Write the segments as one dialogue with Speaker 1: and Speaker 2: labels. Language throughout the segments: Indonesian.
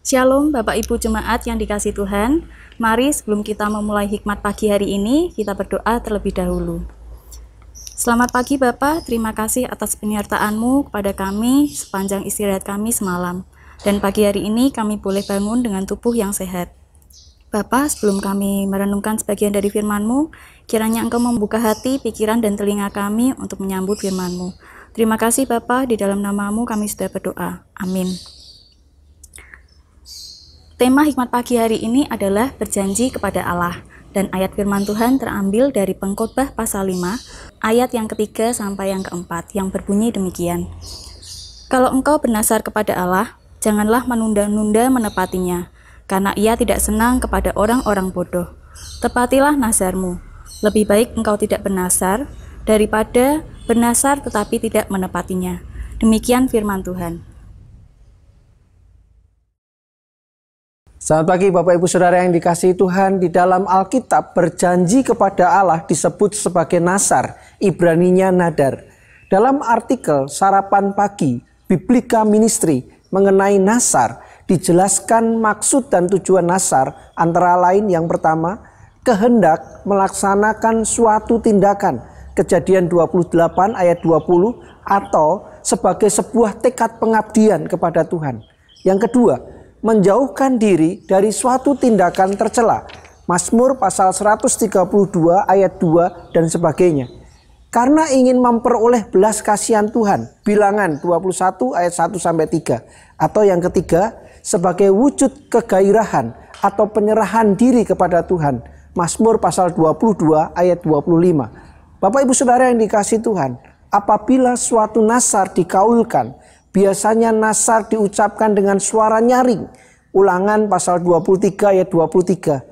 Speaker 1: Shalom Bapak Ibu Jemaat yang dikasih Tuhan. Mari sebelum kita memulai hikmat pagi hari ini, kita berdoa terlebih dahulu. Selamat pagi Bapak, terima kasih atas penyertaanmu kepada kami sepanjang istirahat kami semalam. Dan pagi hari ini kami boleh bangun dengan tubuh yang sehat. Bapak, sebelum kami merenungkan sebagian dari firman-Mu, kiranya Engkau membuka hati, pikiran, dan telinga kami untuk menyambut firman-Mu. Terima kasih Bapak. di dalam namamu kami sudah berdoa. Amin. Tema hikmat pagi hari ini adalah berjanji kepada Allah dan ayat firman Tuhan terambil dari pengkhotbah pasal 5 ayat yang ketiga sampai yang keempat yang berbunyi demikian. Kalau engkau bernasar kepada Allah, janganlah menunda-nunda menepatinya, karena ia tidak senang kepada orang-orang bodoh. Tepatilah nasarmu Lebih baik engkau tidak bernasar daripada bernasar tetapi tidak menepatinya. Demikian firman Tuhan.
Speaker 2: Selamat pagi Bapak Ibu Saudara yang dikasihi Tuhan. Di dalam Alkitab berjanji kepada Allah disebut sebagai Nasar, Ibraninya Nadar. Dalam artikel Sarapan Pagi, Biblika Ministry mengenai Nasar, dijelaskan maksud dan tujuan Nasar antara lain yang pertama, kehendak melaksanakan suatu tindakan. Kejadian 28 ayat 20 atau sebagai sebuah tekad pengabdian kepada Tuhan. Yang kedua, menjauhkan diri dari suatu tindakan tercela. Masmur pasal 132 ayat 2 dan sebagainya. Karena ingin memperoleh belas kasihan Tuhan. Bilangan 21 ayat 1 sampai 3. Atau yang ketiga, sebagai wujud kegairahan atau penyerahan diri kepada Tuhan. Masmur pasal 22 ayat 25. Bapak Ibu Saudara yang dikasih Tuhan, apabila suatu nasar dikaulkan Biasanya nasar diucapkan dengan suara nyaring. Ulangan pasal 23 ayat 23.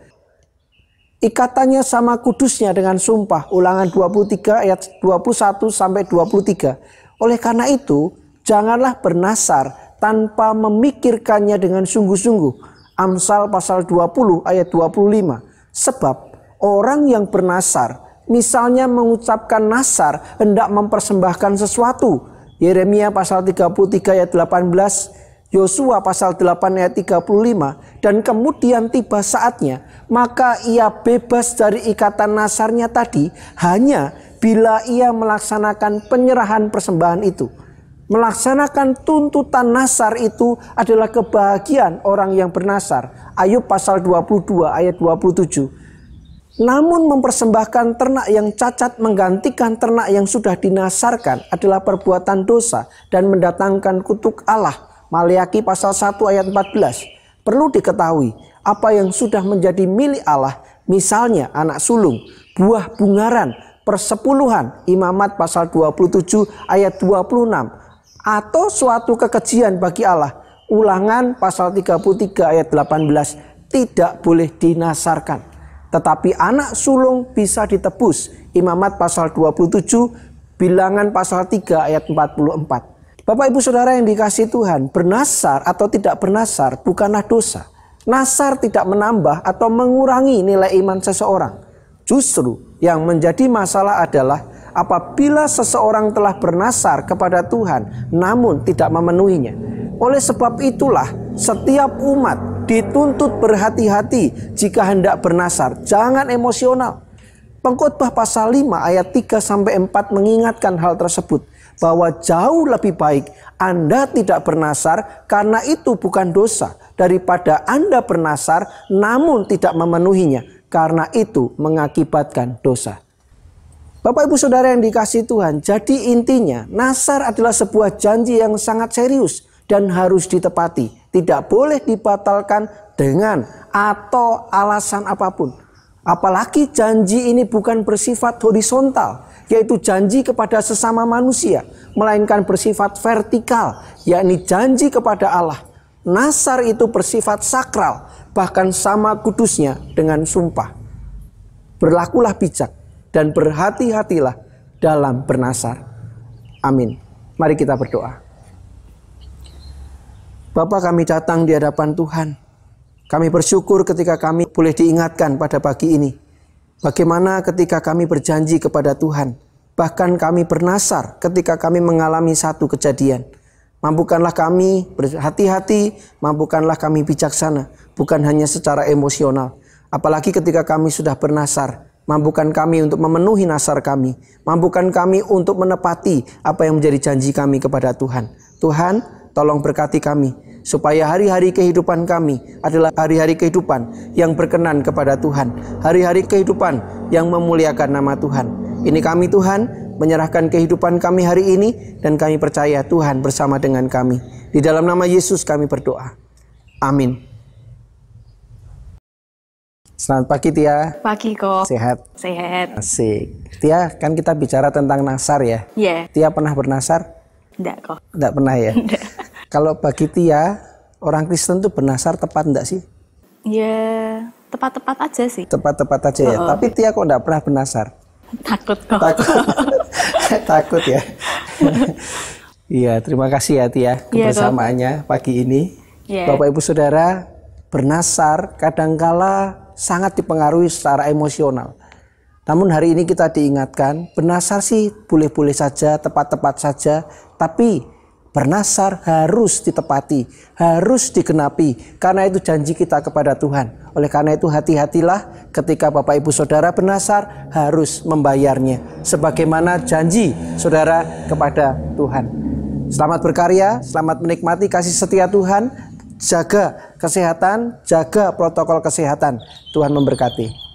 Speaker 2: Ikatannya sama kudusnya dengan sumpah. Ulangan 23 ayat 21 sampai 23. Oleh karena itu, janganlah bernasar tanpa memikirkannya dengan sungguh-sungguh. Amsal pasal 20 ayat 25. Sebab orang yang bernasar misalnya mengucapkan nasar hendak mempersembahkan sesuatu, Yeremia pasal 33 ayat 18, Yosua pasal 8 ayat 35, dan kemudian tiba saatnya, maka ia bebas dari ikatan nasarnya tadi hanya bila ia melaksanakan penyerahan persembahan itu. Melaksanakan tuntutan nasar itu adalah kebahagiaan orang yang bernasar. Ayub pasal 22 ayat 27. Namun mempersembahkan ternak yang cacat menggantikan ternak yang sudah dinasarkan adalah perbuatan dosa dan mendatangkan kutuk Allah. Maliaki pasal 1 ayat 14. Perlu diketahui apa yang sudah menjadi milik Allah misalnya anak sulung, buah bungaran, persepuluhan, imamat pasal 27 ayat 26 atau suatu kekejian bagi Allah. Ulangan pasal 33 ayat 18 tidak boleh dinasarkan. Tetapi anak sulung bisa ditebus. Imamat pasal 27, bilangan pasal 3 ayat 44. Bapak ibu saudara yang dikasih Tuhan, bernasar atau tidak bernasar bukanlah dosa. Nasar tidak menambah atau mengurangi nilai iman seseorang. Justru yang menjadi masalah adalah apabila seseorang telah bernasar kepada Tuhan namun tidak memenuhinya. Oleh sebab itulah setiap umat dituntut berhati-hati jika hendak bernasar. Jangan emosional. Pengkhotbah pasal 5 ayat 3 sampai 4 mengingatkan hal tersebut bahwa jauh lebih baik Anda tidak bernasar karena itu bukan dosa daripada Anda bernasar namun tidak memenuhinya karena itu mengakibatkan dosa. Bapak Ibu Saudara yang dikasih Tuhan, jadi intinya nasar adalah sebuah janji yang sangat serius dan harus ditepati tidak boleh dibatalkan dengan atau alasan apapun. Apalagi janji ini bukan bersifat horizontal, yaitu janji kepada sesama manusia, melainkan bersifat vertikal, yakni janji kepada Allah. Nasar itu bersifat sakral, bahkan sama kudusnya dengan sumpah. Berlakulah bijak dan berhati-hatilah dalam bernasar. Amin. Mari kita berdoa. Bapa kami datang di hadapan Tuhan. Kami bersyukur ketika kami boleh diingatkan pada pagi ini. Bagaimana ketika kami berjanji kepada Tuhan. Bahkan kami bernasar ketika kami mengalami satu kejadian. Mampukanlah kami berhati-hati, mampukanlah kami bijaksana, bukan hanya secara emosional. Apalagi ketika kami sudah bernasar, mampukan kami untuk memenuhi nasar kami, mampukan kami untuk menepati apa yang menjadi janji kami kepada Tuhan. Tuhan, tolong berkati kami, supaya hari-hari kehidupan kami adalah hari-hari kehidupan yang berkenan kepada Tuhan, hari-hari kehidupan yang memuliakan nama Tuhan. Ini kami Tuhan menyerahkan kehidupan kami hari ini dan kami percaya Tuhan bersama dengan kami. Di dalam nama Yesus kami berdoa. Amin. Selamat pagi Tia.
Speaker 1: Pagi kok. Sehat. Sehat.
Speaker 2: Asik. Tia, kan kita bicara tentang nasar ya. Iya. Yeah. Tia pernah bernasar? Enggak kok. Enggak pernah ya. Enggak. Kalau bagi Tia, orang Kristen tuh penasaran tepat enggak sih?
Speaker 1: Ya, tepat-tepat
Speaker 2: aja sih. Tepat-tepat aja oh, ya. Oh. Tapi Tia kok enggak pernah penasaran? Takut kok. Takut, Takut ya. Iya, terima kasih ya Tia iya, kebersamaannya ya, pagi ini. Ya. Bapak Ibu Saudara, bernasar kadangkala sangat dipengaruhi secara emosional. Namun hari ini kita diingatkan, bernasar sih boleh-boleh saja, tepat-tepat saja, tapi bernasar harus ditepati, harus dikenapi. Karena itu janji kita kepada Tuhan. Oleh karena itu hati-hatilah ketika Bapak Ibu Saudara bernasar harus membayarnya. Sebagaimana janji saudara kepada Tuhan. Selamat berkarya, selamat menikmati kasih setia Tuhan. Jaga kesehatan, jaga protokol kesehatan. Tuhan memberkati.